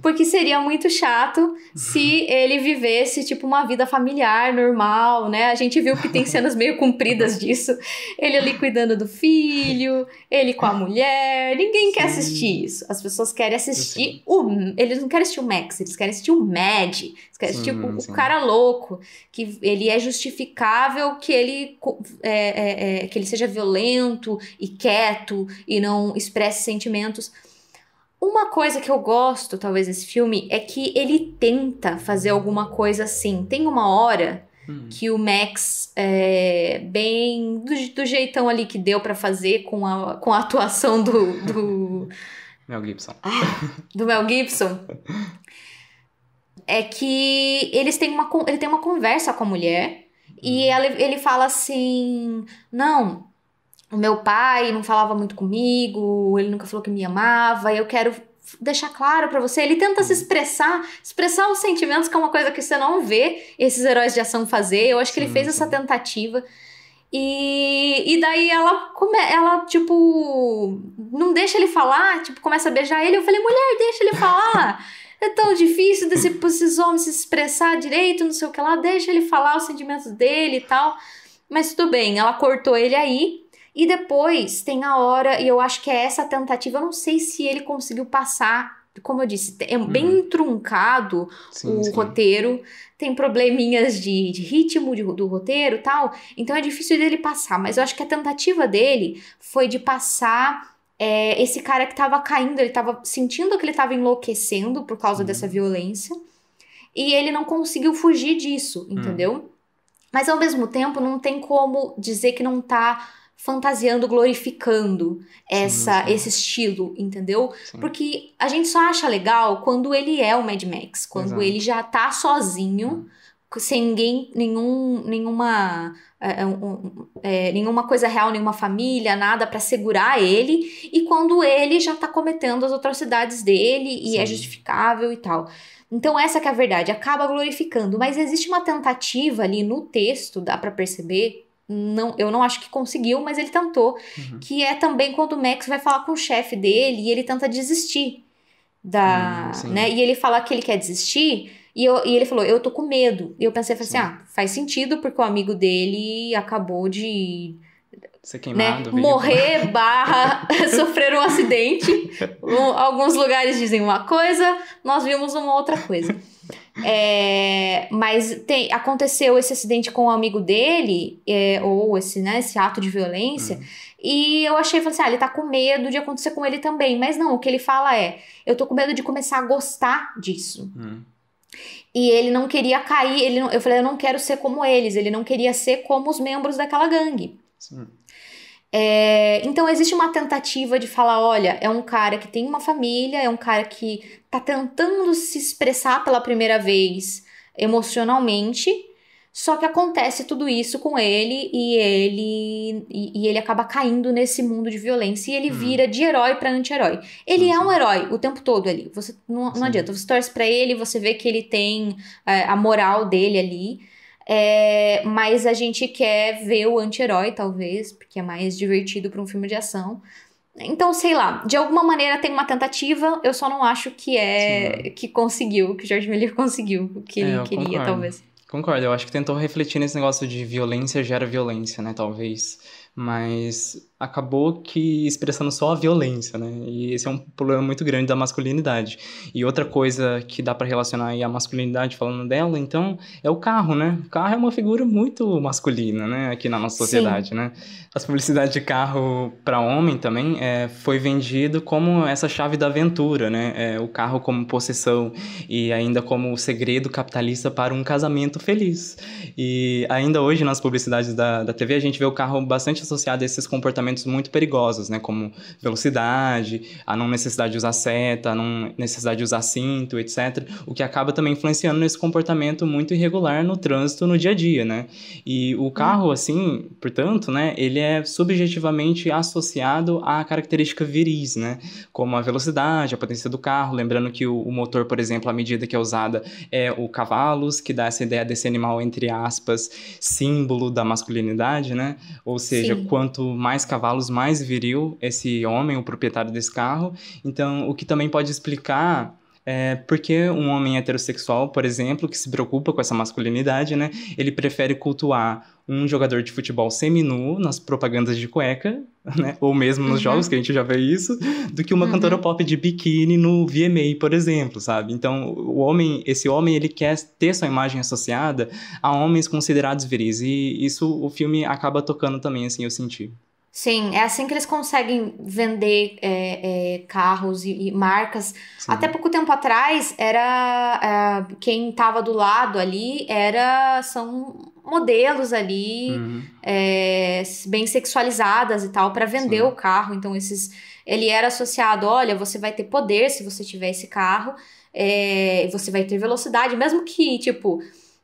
porque seria muito chato se ele vivesse tipo uma vida familiar normal, né? A gente viu que tem cenas meio compridas disso, ele ali cuidando do filho, ele com a mulher, ninguém quer assistir isso, as pessoas querem querem assistir assim. o. Eles não querem assistir o Max, eles querem assistir o Mad. Eles querem assistir sim, o, sim. o, cara louco. Que ele é justificável que ele, é, é, é, que ele seja violento e quieto e não expresse sentimentos. Uma coisa que eu gosto, talvez, nesse filme é que ele tenta fazer alguma coisa assim. Tem uma hora hum. que o Max é bem do, do jeitão ali que deu para fazer com a, com a atuação do, do Mel Gibson. Ah, do Mel Gibson. é que eles têm uma, ele tem uma conversa com a mulher e uhum. ela, ele fala assim: Não, o meu pai não falava muito comigo, ele nunca falou que me amava, eu quero deixar claro para você. Ele tenta se uhum. expressar, expressar os sentimentos, que é uma coisa que você não vê esses heróis de ação fazer. Eu acho que sim, ele fez sim. essa tentativa. E, e daí ela, come, ela, tipo, não deixa ele falar, tipo, começa a beijar ele. Eu falei, mulher, deixa ele falar. É tão difícil desse, esses homens se expressar direito, não sei o que lá. Deixa ele falar os sentimentos dele e tal. Mas tudo bem, ela cortou ele aí. E depois tem a hora, e eu acho que é essa tentativa, eu não sei se ele conseguiu passar como eu disse, é uhum. bem uhum. truncado sim, o sim. roteiro, tem probleminhas de, de ritmo de, do roteiro tal, então é difícil dele passar, mas eu acho que a tentativa dele foi de passar é, esse cara que estava caindo, ele estava sentindo que ele estava enlouquecendo por causa dessa violência, e ele não conseguiu fugir disso, hum. entendeu? Uhum. Mas ao mesmo tempo não tem como dizer que não tá fantasiando, glorificando essa, esse estilo, entendeu? Sim. Porque a gente só acha legal quando ele é o Mad Max, quando Exato. ele já tá sozinho, hum. sem ninguém, nenhum, nenhuma é, é um, é, nenhuma coisa real, nenhuma família, nada para segurar ele, e quando ele já tá cometendo as atrocidades dele e é Sim. é justificável e tal. Então essa que é a verdade, acaba glorificando, mas existe uma tentativa ali no texto, dá para perceber, não, eu não acho que conseguiu, mas ele tentou. Uhum. Que é também quando o Max vai falar com o chefe dele e ele tenta desistir da, hum, né? E ele fala que ele quer desistir e, eu, e ele falou, eu tô com medo. E eu pensei, falei assim, ah, faz sentido porque o amigo dele acabou de Ser né, queimado, né? morrer barra sofrer um acidente. alguns lugares dizem uma coisa, nós vimos uma outra coisa. É, mas tem, aconteceu esse acidente com o um amigo dele, é, ou esse, né, esse ato de violência, uhum. e eu achei, falei assim, ah, ele tá com medo de acontecer com ele também. Mas não, o que ele fala é, eu tô com medo de começar a gostar disso. Uhum. E ele não queria cair, ele não, eu falei, eu não quero ser como eles, ele não queria ser como os membros daquela gangue. Sim. É, então existe uma tentativa de falar: olha, é um cara que tem uma família, é um cara que tá tentando se expressar pela primeira vez emocionalmente, só que acontece tudo isso com ele e ele e, e ele acaba caindo nesse mundo de violência e ele uhum. vira de herói para anti-herói. Ele é um herói o tempo todo ali. Você não, não adianta, você torce para ele, você vê que ele tem é, a moral dele ali, é, mas a gente quer ver o anti-herói, talvez, porque é mais divertido para um filme de ação. Então, sei lá, de alguma maneira tem uma tentativa, eu só não acho que é Sim. que conseguiu, que o George Miller conseguiu o que é, ele queria, concordo. talvez. Concordo, eu acho que tentou refletir nesse negócio de violência gera violência, né, talvez. Mas acabou que expressando só a violência, né? E esse é um problema muito grande da masculinidade. E outra coisa que dá para relacionar aí a masculinidade falando dela, então, é o carro, né? O carro é uma figura muito masculina, né, aqui na nossa sociedade, Sim. né? As publicidades de carro para homem também é, foi vendido como essa chave da aventura, né? É, o carro como possessão e ainda como o segredo capitalista para um casamento feliz. E ainda hoje nas publicidades da, da TV a gente vê o carro bastante associado a esses comportamentos comportamentos muito perigosos, né? Como velocidade, a não necessidade de usar seta, a não necessidade de usar cinto, etc. O que acaba também influenciando nesse comportamento muito irregular no trânsito no dia a dia, né? E o carro, uhum. assim, portanto, né? Ele é subjetivamente associado à característica viris, né? Como a velocidade, a potência do carro. Lembrando que o, motor, por exemplo, a medida que é usada é o cavalos, que dá essa ideia desse animal, entre aspas, símbolo da masculinidade, né? Ou seja, Sim. quanto mais cavalos cavalos mais viril esse homem, o proprietário desse carro. Então, o que também pode explicar é, porque um homem heterossexual, por exemplo, que se preocupa com essa masculinidade, né? Ele prefere cultuar um jogador de futebol seminu nas propagandas de cueca, né? Ou mesmo nos uhum. jogos, que a gente já vê isso, do que uma uhum. cantora pop de biquíni no VMA, por exemplo, sabe? Então, o homem, esse homem, ele quer ter sua imagem associada a homens considerados viris. E isso o filme acaba tocando também, assim, eu senti. Sim, é assim que eles conseguem vender é, é, carros e, e marcas. Sim. Até pouco tempo atrás, era é, quem estava do lado ali era são modelos ali uhum. É, bem sexualizadas e tal para vender Sim. o carro. Então esses ele era associado, olha, você vai ter poder se você tiver esse carro, é, você vai ter velocidade, mesmo que tipo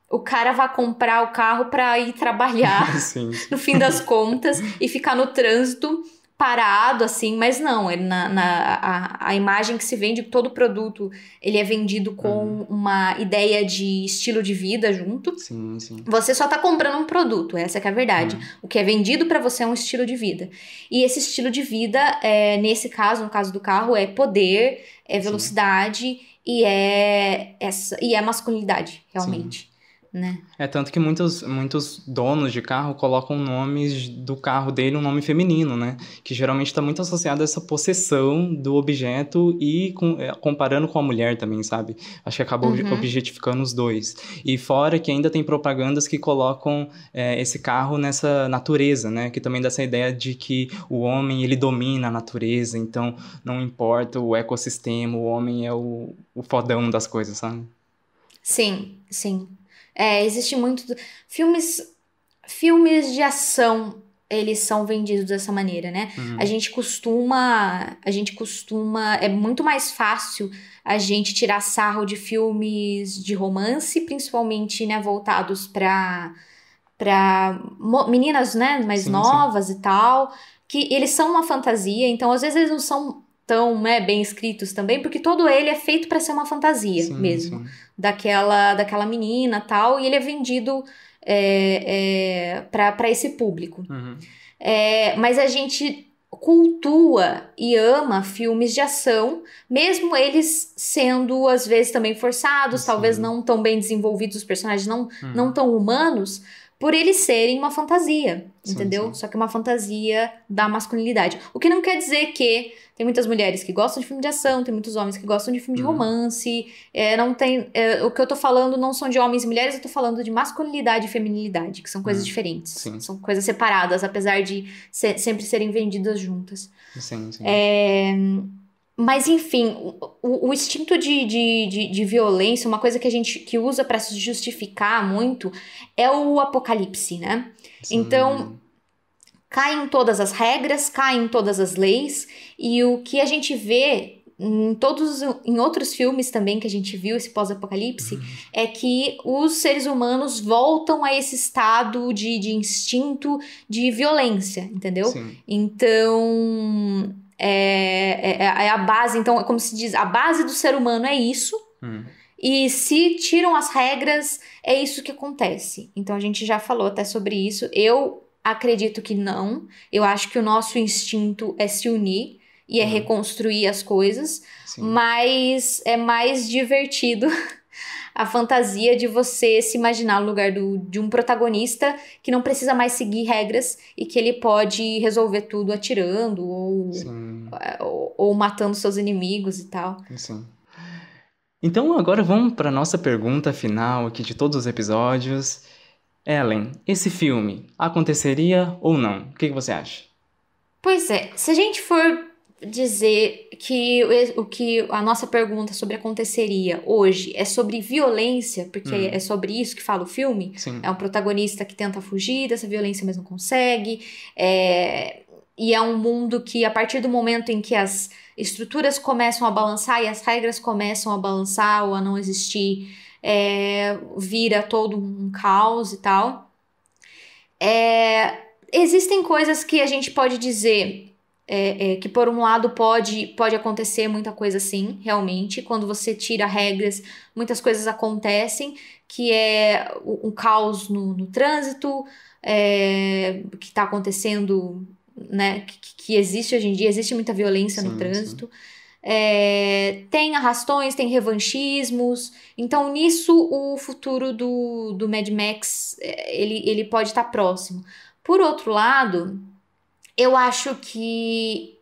o cara vai comprar o carro para ir trabalhar sim, sim. no fim das contas e ficar no trânsito parado assim, mas não, ele na, na a, a, imagem que se vende, todo produto, ele é vendido com uhum. uma ideia de estilo de vida junto. Sim, sim. Você só está comprando um produto, essa é a verdade. Uhum. O que é vendido para você é um estilo de vida. E esse estilo de vida, é, nesse caso, no caso do carro, é poder, é velocidade sim. e é essa e é masculinidade, realmente. Sim. Né? É tanto que muitos, muitos donos de carro colocam nomes do carro dele um nome feminino, né? Que geralmente está muito associado a essa possessão do objeto e com, é, comparando com a mulher também, sabe? Acho que acabou uhum. objetificando os dois. E fora que ainda tem propagandas que colocam é, esse carro nessa natureza, né? Que também dá essa ideia de que o homem ele domina a natureza, então não importa o ecossistema, o homem é o, o fodão das coisas, sabe? Sim, sim. É, existe muito. Filmes, filmes de ação, eles são vendidos dessa maneira, né? Uhum. A gente costuma. A gente costuma. É muito mais fácil a gente tirar sarro de filmes de romance, principalmente, né, voltados para para meninas, né, mais sim, novas sim. e tal, que eles são uma fantasia, então às vezes eles não são tão né, bem escritos também, porque todo ele é feito para ser uma fantasia sim, mesmo, sim. daquela daquela menina tal, e ele é vendido é, é, para esse público. Uhum. É, mas a gente cultua e ama filmes de ação, mesmo eles sendo às vezes também forçados, Sim. talvez não tão bem desenvolvidos, os personagens não, uhum. não tão humanos, por eles serem uma fantasia, sim, entendeu? Sim. Só que é uma fantasia da masculinidade. O que não quer dizer que tem muitas mulheres que gostam de filme de ação, tem muitos homens que gostam de filme de uhum. romance. É, não tem, é, o que eu tô falando não são de homens e mulheres, eu tô falando de masculinidade e feminilidade, que são coisas hum, diferentes. Sim. São coisas separadas, apesar de sempre serem vendidas juntas. Sim, sim. É, mas, enfim, o, o instinto de, de, de, de, violência, uma coisa que a gente que usa para se justificar muito, é o apocalipse, né? Sim. Então, caem todas as regras, caem todas as leis, e o que a gente vê em todos em outros filmes também que a gente viu esse pós-apocalipse uhum. é que os seres humanos voltam a esse estado de, de instinto de violência entendeu Sim. então é é, é, é, a base, então, é como se diz, a base do ser humano é isso. Hum. E se tiram as regras, é isso que acontece. Então a gente já falou até sobre isso. Eu acredito que não. Eu acho que o nosso instinto é se unir e é uhum. reconstruir as coisas, Sim. mas é mais divertido a fantasia de você se imaginar no lugar do, de um protagonista que não precisa mais seguir regras e que ele pode resolver tudo atirando ou, é, ou, ou, matando seus inimigos e tal. Sim. Então agora vamos para nossa pergunta final aqui de todos os episódios. Ellen, esse filme aconteceria ou não? O que, que você acha? Pois é, se a gente for dizer que o que a nossa pergunta sobre aconteceria hoje é sobre violência, porque hum. é sobre isso que fala o filme. Sim. É um protagonista que tenta fugir dessa violência, mas não consegue. É, e é um mundo que, a partir do momento em que as estruturas começam a balançar e as regras começam a balançar ou a não existir, é, vira todo um caos e tal. É, existem coisas que a gente pode dizer é, é, que por um lado pode, pode acontecer muita coisa assim, realmente. Quando você tira regras, muitas coisas acontecem, que é um caos no, no trânsito, é, que está acontecendo, né? Que, que, existe hoje em dia, existe muita violência sim, no trânsito. É, tem arrastões, tem revanchismos. Então, nisso, o futuro do, do Mad Max, é, ele, ele pode estar tá próximo. Por outro lado, eu acho que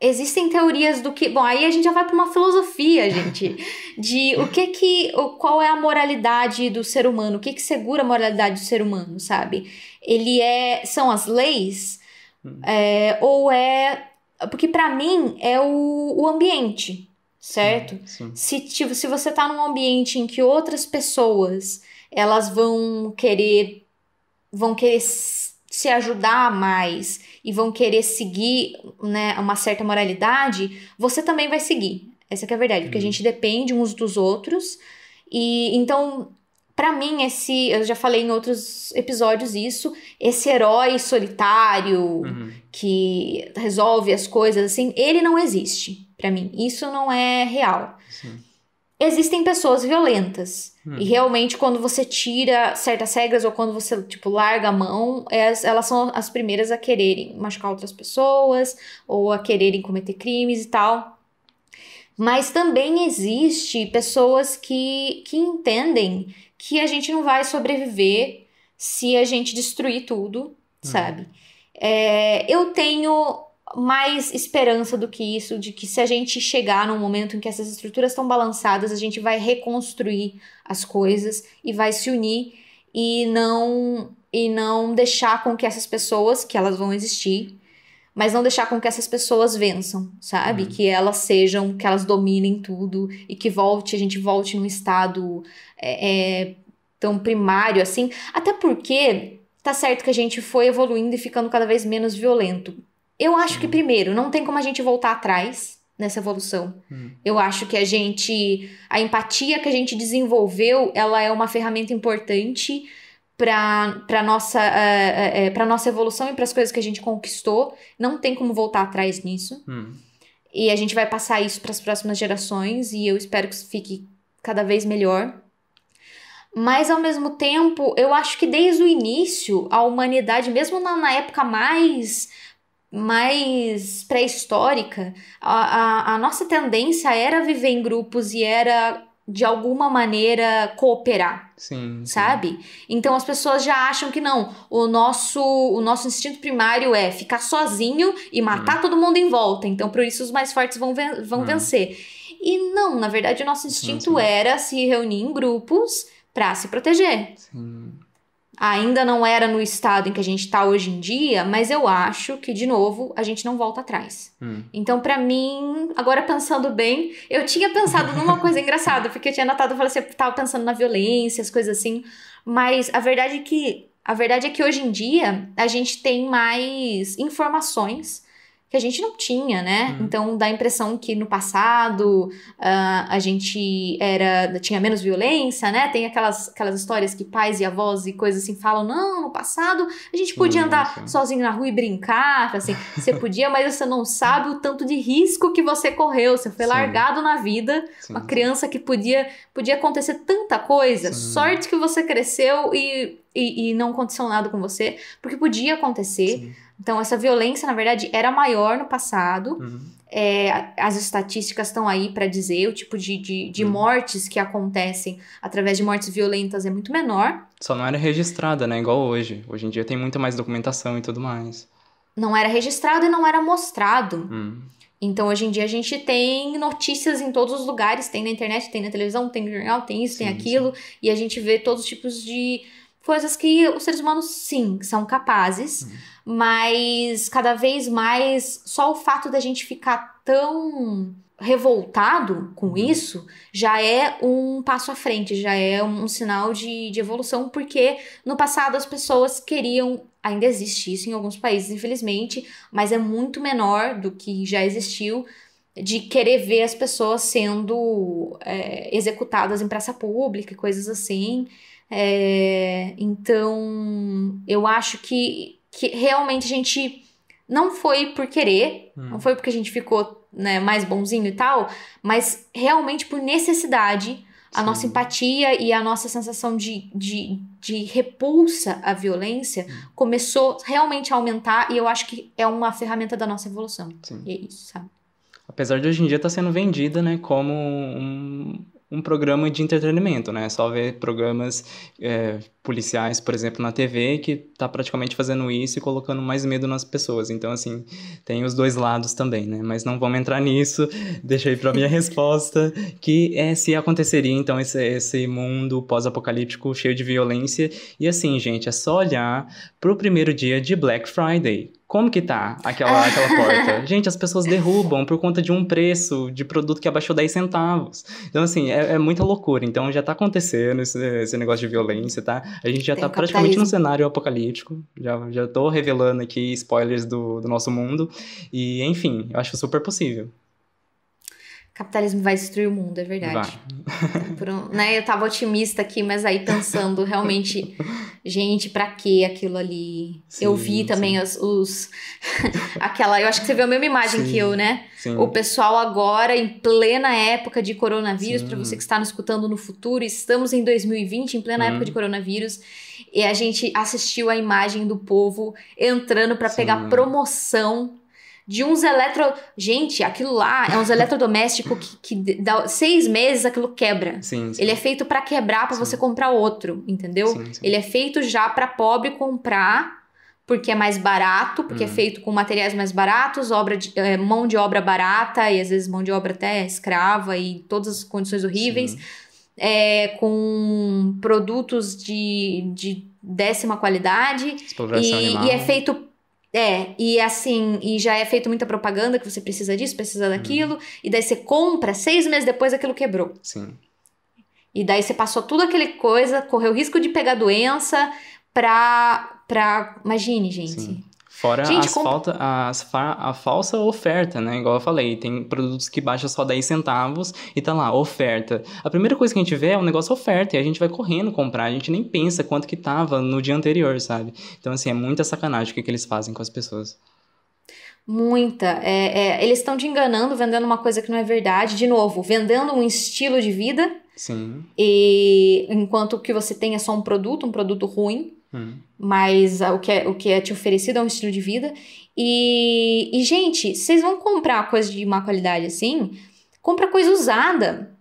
existem teorias do que bom aí a gente já vai para uma filosofia gente de o que que qual é a moralidade do ser humano o que que segura a moralidade do ser humano sabe ele é são as leis hum. é, ou é porque para mim é o, o ambiente certo sim, hum, sim. se tipo, se você tá num ambiente em que outras pessoas elas vão querer vão querer se ajudar mais e vão querer seguir né, uma certa moralidade, você também vai seguir. Essa é a verdade, porque uhum. a gente depende uns dos outros. E então, para mim, esse. Eu já falei em outros episódios isso. Esse herói solitário uhum. que resolve as coisas, assim, ele não existe para mim. Isso não é real. Sim existem pessoas violentas. Hum. E uhum. realmente, quando você tira certas regras ou quando você, tipo, larga a mão, elas são as primeiras a quererem machucar outras pessoas ou a quererem cometer crimes e tal. Mas também existe pessoas que, que entendem que a gente não vai sobreviver se a gente destruir tudo, hum. sabe? É, eu tenho mais esperança do que isso, de que se a gente chegar num momento em que essas estruturas estão balançadas, a gente vai reconstruir as coisas e vai se unir e não e não deixar com que essas pessoas, que elas vão existir, mas não deixar com que essas pessoas vençam, sabe? Uhum. Que elas sejam, que elas dominem tudo e que volte, a gente volte num estado é, é, tão primário assim. Até porque tá certo que a gente foi evoluindo e ficando cada vez menos violento eu acho que, uhum. primeiro, não tem como a gente voltar atrás nessa evolução. Hum. Eu acho que a gente. A empatia que a gente desenvolveu ela é uma ferramenta importante para a nossa, uh, uh, uh, nossa evolução e para as coisas que a gente conquistou. Não tem como voltar atrás nisso. Hum. E a gente vai passar isso para as próximas gerações e eu espero que fique cada vez melhor. Mas ao mesmo tempo, eu acho que desde o início, a humanidade, mesmo na, na época mais mais pré-histórica, a, a, a nossa tendência era viver em grupos e era de alguma maneira cooperar. Sim, sim. Sabe? Então as pessoas já acham que não, o nosso o nosso instinto primário é ficar sozinho e matar hum. todo mundo em volta. Então por isso os mais fortes vão, ven vão hum. vencer. E não, na verdade o nosso instinto sim, era se reunir em grupos para se proteger. Sim ainda não era no estado em que a gente está hoje em dia, mas eu acho que, de novo, a gente não volta atrás. Hum. Então, para mim, agora pensando bem, eu tinha pensado numa coisa engraçada, porque eu tinha notado, eu falei assim, tava pensando na violência, as coisas assim, mas a verdade é que a verdade é que hoje em dia a gente tem mais informações que a gente não tinha, né? Uhum. Então dá a impressão que no passado uh, a gente era tinha menos violência, né? Tem aquelas, aquelas histórias que pais e avós e coisas assim falam: não, no passado a gente podia andar sozinho na rua e brincar, assim, você podia, mas você não sabe o tanto de risco que você correu, você foi Sim. largado na vida, Sim. uma criança que podia, podia acontecer tanta coisa, Sim. sorte que você cresceu e, e, e não aconteceu nada com você, porque podia acontecer. Então, essa violência, na verdade, era maior no passado. Uhum. É, as estatísticas estão aí para dizer o tipo de, de, de uhum. mortes que acontecem através de mortes violentas é muito menor. Só não era registrada, né? Igual hoje. Hoje em dia tem muita mais documentação e tudo mais. Não era registrado e não era mostrado. Uhum. Então, hoje em dia, a gente tem notícias em todos os lugares: tem na internet, tem na televisão, tem no jornal, tem isso, sim, tem aquilo, sim. e a gente vê todos os tipos de coisas que os seres humanos sim são capazes, uhum. mas cada vez mais só o fato da gente ficar tão revoltado com uhum. isso já é um passo à frente, já é um sinal de, de evolução, porque no passado as pessoas queriam. Ainda existe isso em alguns países, infelizmente, mas é muito menor do que já existiu de querer ver as pessoas sendo é, executadas em praça pública e coisas assim. É, então, eu acho que, que realmente a gente não foi por querer, hum. não foi porque a gente ficou né, mais bonzinho e tal, mas realmente por necessidade, a Sim. nossa empatia e a nossa sensação de, de, de repulsa à violência hum. começou realmente a aumentar e eu acho que é uma ferramenta da nossa evolução. Sim. E é isso, sabe? Apesar de hoje em dia estar tá sendo vendida né, como um, um programa de entretenimento, né? É só ver programas é, policiais, por exemplo, na TV, que tá praticamente fazendo isso e colocando mais medo nas pessoas. Então, assim, tem os dois lados também, né? Mas não vamos entrar nisso, deixa aí pra minha resposta, que é se aconteceria, então, esse, esse mundo pós-apocalíptico cheio de violência. E assim, gente, é só olhar pro primeiro dia de Black Friday. Como que tá aquela, aquela porta? Gente, as pessoas derrubam por conta de um preço de produto que abaixou 10 centavos. Então, assim, é, é muita loucura. Então, já tá acontecendo esse, esse, negócio de violência, tá? A gente já Tem tá praticamente num cenário apocalíptico. Já, já tô revelando aqui spoilers do, do nosso mundo. E, enfim, eu acho super possível capitalismo vai destruir o mundo, é verdade. Então, um, né, eu estava otimista aqui, mas aí pensando realmente, gente, para que aquilo ali? Sim, eu vi também os, os, aquela, eu acho que você viu a mesma imagem sim, que eu, né? Sim. O pessoal agora em plena época de coronavírus, para você que está nos escutando no futuro, estamos em 2020 em plena hum. época de hum. coronavírus. E a gente assistiu a imagem do povo entrando para pegar promoção de uns eletro... Gente, aquilo lá é uns eletrodomésticos que, que dá seis meses aquilo quebra. Sim, sim. Ele é feito para quebrar, para você comprar outro, entendeu? Sim, Ele é feito já para pobre comprar porque é mais barato, porque é hum. é feito com materiais mais baratos, obra de, é, mão de obra barata e às vezes mão de obra até escrava e todas as condições horríveis, é, com produtos de, de décima qualidade e, e, é feito é, e assim, e já é feito muita propaganda que você precisa disso, precisa daquilo, uhum. e daí você compra, seis meses depois aquilo quebrou. Sim. E daí você passou tudo aquele coisa, correu risco de pegar doença pra. pra imagine, gente. Sim. Fora Gente, as, comp... falta, as fa... a falsa oferta, né? Igual eu falei, tem produtos que baixa só 10 centavos e tá lá, oferta. A primeira coisa que a gente vê é um negócio oferta e a gente vai correndo comprar, a gente nem pensa quanto que tava no dia anterior, sabe? Então, assim, é muita sacanagem o que, que eles fazem com as pessoas. Muita. É, é, eles estão te enganando, vendendo uma coisa que não é verdade. De novo, vendendo um estilo de vida. Sim. E enquanto que você tem é só um produto, um produto ruim. Hum. Mas ah, o que, é, o que é te oferecido é um estilo de vida. E, e gente, vocês vão comprar coisa de má qualidade assim? Compra coisa usada.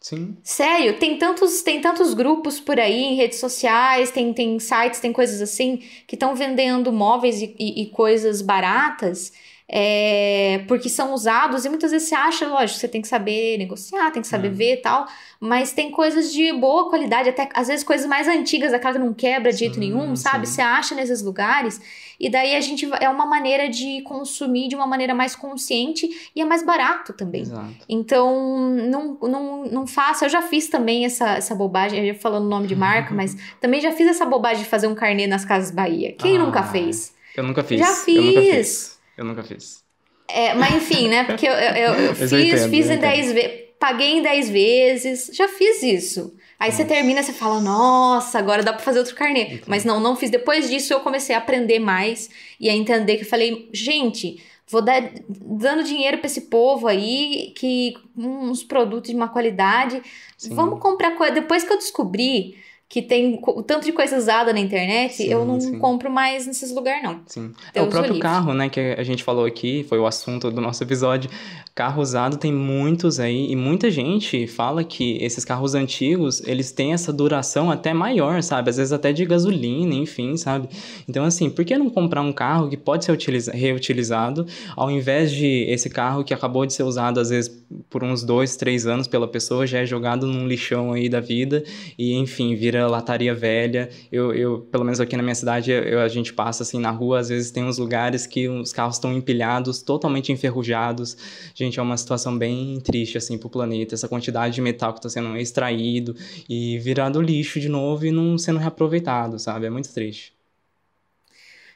Sim. Sério, tem tantos, tem tantos grupos por aí em redes sociais, tem, tem sites, tem coisas assim, que estão vendendo móveis e, e, e coisas baratas é, porque são usados e muitas vezes você acha, lógico, você tem que saber negociar, tem que saber uhum. ver e tal, mas tem coisas de boa qualidade, até às vezes coisas mais antigas, aquela que não quebra de jeito nenhum, sabe? Sim. Você acha nesses lugares e daí a gente é uma maneira de consumir de uma maneira mais consciente e é mais barato também. Exato. Então, não, não, não faça. Eu já fiz também essa, essa bobagem, eu já falando o nome de marca, mas também já fiz essa bobagem de fazer um carnê nas Casas Bahia. Quem ah, nunca fez? Eu nunca fiz. Já fiz. Eu nunca fiz. Eu nunca fiz. É, mas enfim, né? Porque eu, eu, eu fiz, eu entendo, fiz em 10 vezes, paguei em 10 vezes, já fiz isso. Aí nossa. você termina, você fala, nossa, agora dá pra fazer outro carnê. Entendi. Mas não, não fiz. Depois disso eu comecei a aprender mais e a entender que eu falei, gente, vou dar, dando dinheiro para esse povo aí, que uns produtos de uma qualidade. Sim. Vamos comprar coisa. Depois que eu descobri que tem o tanto de coisa usada na internet, sim, eu não sim. compro mais nesses lugares, não. Sim. Deus então, é, o próprio carro, né, que a gente falou aqui, foi o assunto do nosso episódio. Carro usado tem muitos aí, e muita gente fala que esses carros antigos, eles têm essa duração até maior, sabe? Às vezes até de gasolina, enfim, sabe? Então, assim, por que não comprar um carro que pode ser reutilizado, ao invés de esse carro que acabou de ser usado, às vezes, por uns dois, três anos pela pessoa, já é jogado num lixão aí da vida, e enfim, vira lataria velha. Eu, eu pelo menos aqui na minha cidade, eu, a gente passa assim na rua, às vezes tem uns lugares que os carros estão empilhados, totalmente enferrujados. Gente, é uma situação bem triste assim o planeta, essa quantidade de metal que está sendo extraído e virado lixo de novo e não sendo reaproveitado, sabe? É muito triste.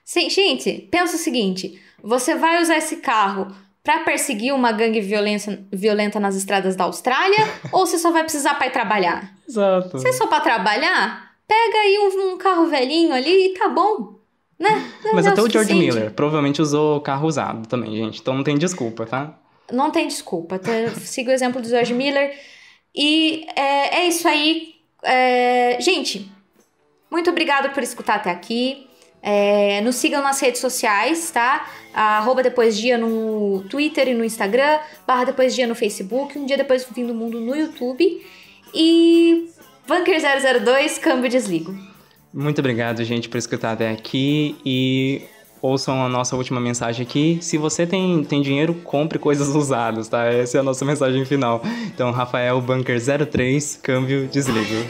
Sim, gente, pensa o seguinte: você vai usar esse carro para perseguir uma gangue violenta nas estradas da Austrália ou você só vai precisar para ir trabalhar? Exato. Se é só para trabalhar, pega aí um, um, carro velhinho ali e tá bom. Né? Mas até o, George Miller provavelmente usou carro usado também, gente. Então não tem desculpa, tá? Não tem desculpa. Tá? Siga o exemplo do George Miller. E é, é isso aí. É, gente, muito obrigado por escutar até aqui. É, nos sigam nas redes sociais, tá? Arroba Depois Dia no Twitter e no Instagram, barra Depois Dia no Facebook, Um Dia Depois do Fim do Mundo no YouTube e Bunker002, Câmbio Desligo. Muito obrigado, gente, por escutar até aqui e ouçam a nossa última mensagem aqui. Se você tem, tem dinheiro, compre coisas usadas, tá? Essa é a nossa mensagem final. Então, Rafael Bunker 03, câmbio, desligo.